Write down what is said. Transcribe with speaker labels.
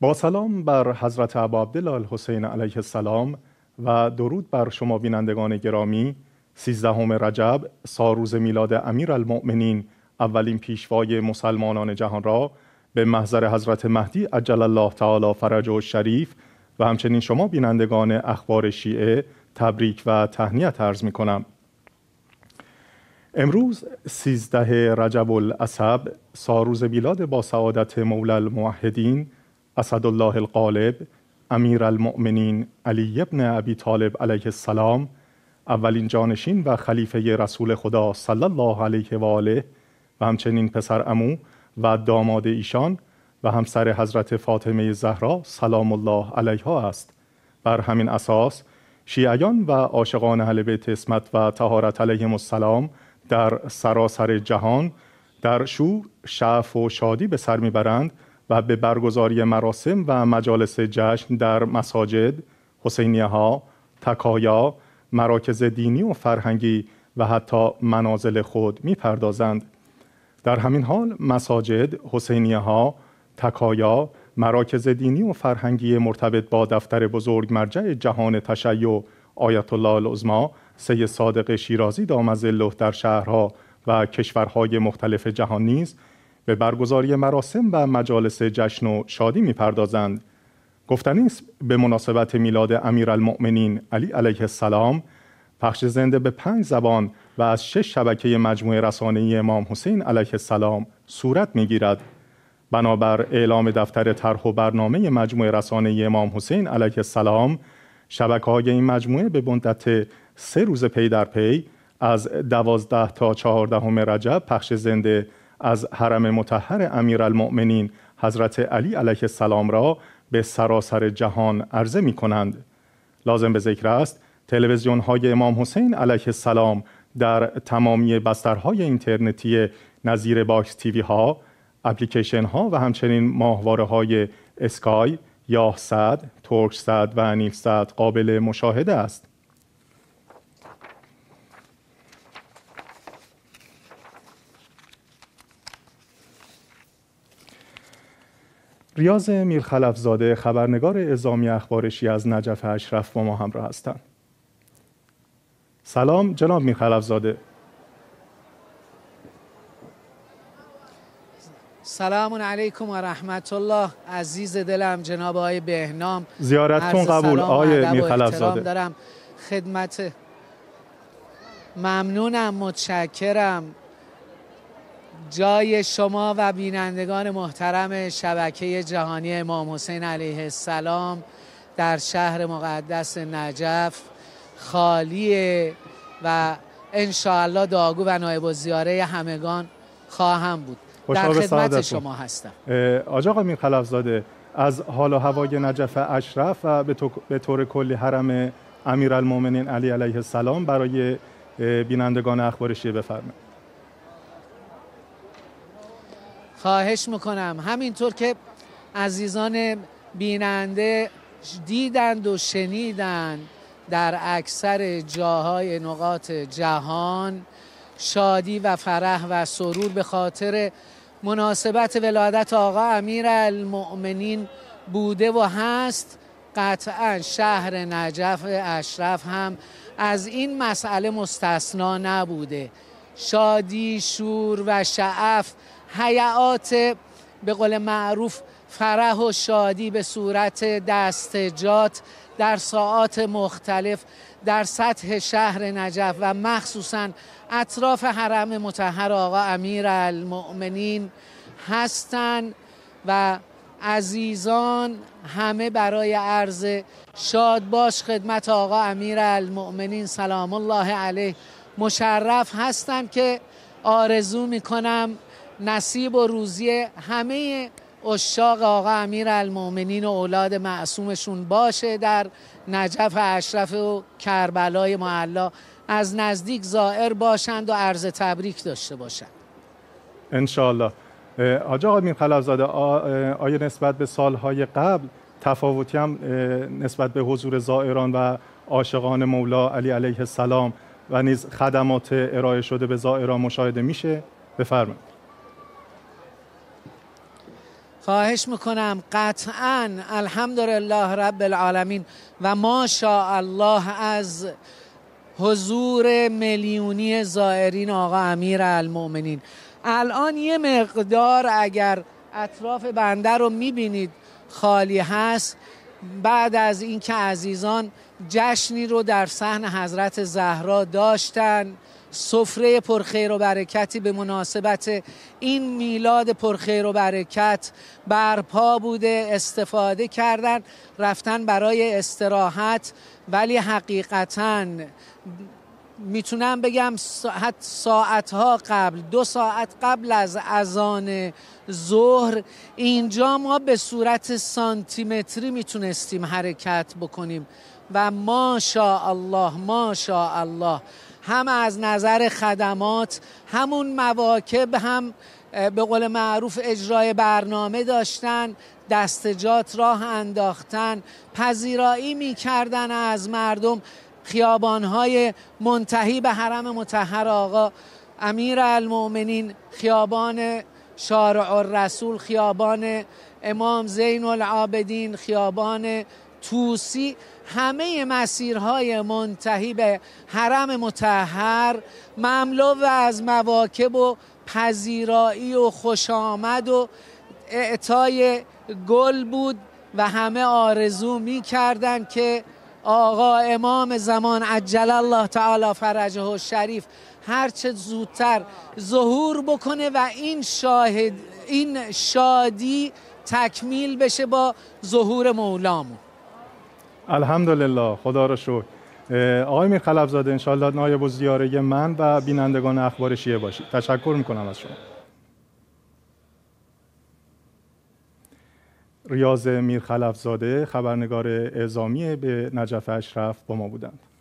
Speaker 1: با سلام بر حضرت عبدالله حسین علیه السلام و درود بر شما بینندگان گرامی سیزدهم رجب ساروز میلاد امیر المؤمنین اولین پیشوای مسلمانان جهان را به محضر حضرت مهدی عجل الله تعالی فرج و شریف و همچنین شما بینندگان اخبار شیعه تبریک و تهنیت ارز می کنم. امروز سیزده رجب الاسب ساروز میلاد با سعادت مولا الموحدین الله القالب امیر المؤمنین علی ابن ابی طالب علیه السلام اولین جانشین و خلیفه رسول خدا صلی الله علیه و آله و همچنین پسر امو و داماد ایشان و همسر حضرت فاطمه زهرا سلام الله علیها است بر همین اساس شیعیان و عاشقان اهل بیت اسمت و تهارت علیهم السلام در سراسر جهان در شور شعف و شادی به سر میبرند و به برگزاری مراسم و مجالس جشن در مساجد، حسینیه ها، تکایا، مراکز دینی و فرهنگی و حتی منازل خود میپردازند. در همین حال مساجد، حسینیه ها، تکایا، مراکز دینی و فرهنگی مرتبط با دفتر بزرگ مرجع جهان تشیع آیت الله العظما سید صادق شیرازی دامزله در شهرها و کشورهای مختلف جهان نیز به برگزاری مراسم و مجالس جشن و شادی میپردازند گفتنی است به مناسبت میلاد امیرالمؤمنین علی علیه السلام پخش زنده به پنج زبان و از شش شبکه مجموعه رسانه‌ای امام حسین علیه السلام صورت میگیرد بنابر اعلام دفتر طرح و برنامه مجموعه رسانه امام حسین علیه السلام شبکه های این مجموعه به مدت سه روز پی در پی از دوازده تا چهاردهم رجب پخش زنده از حرم متحر امیرالمؤمنین حضرت علی علیه السلام را به سراسر جهان عرضه می کنند. لازم به ذکر است تلویزیون های امام حسین علیه السلام در تمامی بسترهای اینترنتی نظیر باکس تیوی ها، اپلیکیشن ها و همچنین ماهواره های اسکای، یاه صد، ترک صد و انیل صد قابل مشاهده است. ریاض میرخلفزاده خبرنگار اعزامی اخبارشی از نجف اشرف با ما همراه هستند. سلام جناب میرخلفزاده.
Speaker 2: سلام علیکم و رحمت الله عزیز دلم جناب آقای بهنام زیارتتون قبول آقای میرخلفزاده دارم خدمت ممنونم متشکرم جای شما و بینندگان محترم شبکه جهانی امام حسین علیه السلام در شهر مقدس نجف خالیه و انشاءالله داغو و نایب و زیاره همگان خواهم بود در خدمت شما هستم
Speaker 1: آجا قامین خلفزاده از حال و هوای نجف اشرف و به طور کلی حرم امیرالمومنین علی علیه السلام برای بینندگان اخبار بفرمایید
Speaker 2: خواهش میکنم همینطور که عزیزان بیننده دیدند و شنیدند در اکثر جاهای نقاط جهان شادی و فرح و سرور به خاطر مناسبت ولادت آقا امیر المؤمنین بوده و هست قطعا شهر نجف اشرف هم از این مسئله مستثنا نبوده شادی شور و شعف حیعات به قول معروف فرح و شادی به صورت دستجات در ساعات مختلف در سطح شهر نجف و مخصوصا اطراف حرم متحر آقا امیر المؤمنین هستند و عزیزان همه برای عرض شاد باش خدمت آقا امیر المؤمنین سلام الله علیه مشرف هستم که آرزو می کنم نصیب و روزی همه اشاق آقا امیر المومنین و اولاد معصومشون باشه در نجف اشرف و کربلای معلا از نزدیک زائر باشند و عرض تبریک داشته باشند
Speaker 1: انشاءالله آجا آقا خلافزاده آیا نسبت به سالهای قبل تفاوتی هم نسبت به حضور زائران و عاشقان مولا علی علیه السلام و نیز خدمات ارائه شده به زائران مشاهده میشه بفرمایید
Speaker 2: خواهش میکنم قطعا الحمدلله رب العالمین و ما الله از حضور میلیونی زائرین آقا امیر المؤمنین الان یه مقدار اگر اطراف بنده رو میبینید خالی هست بعد از اینکه عزیزان جشنی رو در صحن حضرت زهرا داشتن سفره پرخیر و برکتی به مناسبت این میلاد پرخیر و برکت برپا بوده استفاده کردن رفتن برای استراحت ولی حقیقتا میتونم بگم ساعت ساعتها قبل دو ساعت قبل از اذان ظهر اینجا ما به صورت سانتیمتری میتونستیم حرکت بکنیم و ما ماشاءالله هم از نظر خدمات همون مواکب هم به قول معروف اجرای برنامه داشتن دستجات راه انداختن پذیرایی میکردن از مردم خیابانهای منتهی به حرم متحر آقا امیر المومنین خیابان شارع الرسول خیابان امام زین العابدین خیابان توسی همه مسیرهای منتهی به حرم متحر مملو و از مواکب و پذیرایی و خوش آمد و اعطای گل بود و همه آرزو می کردن که آقا امام زمان عجل الله تعالی فرجه و شریف هرچه زودتر ظهور بکنه و این, شاهد این شادی تکمیل بشه با ظهور مولامون
Speaker 1: الحمدلله خدا را شکر آقای میر خلبزاده انشالله نایب و زیاره من و بینندگان اخبار شیعه باشید تشکر میکنم از شما ریاض میر خلفزاده خبرنگار اعزامی به نجف اشرف با ما بودند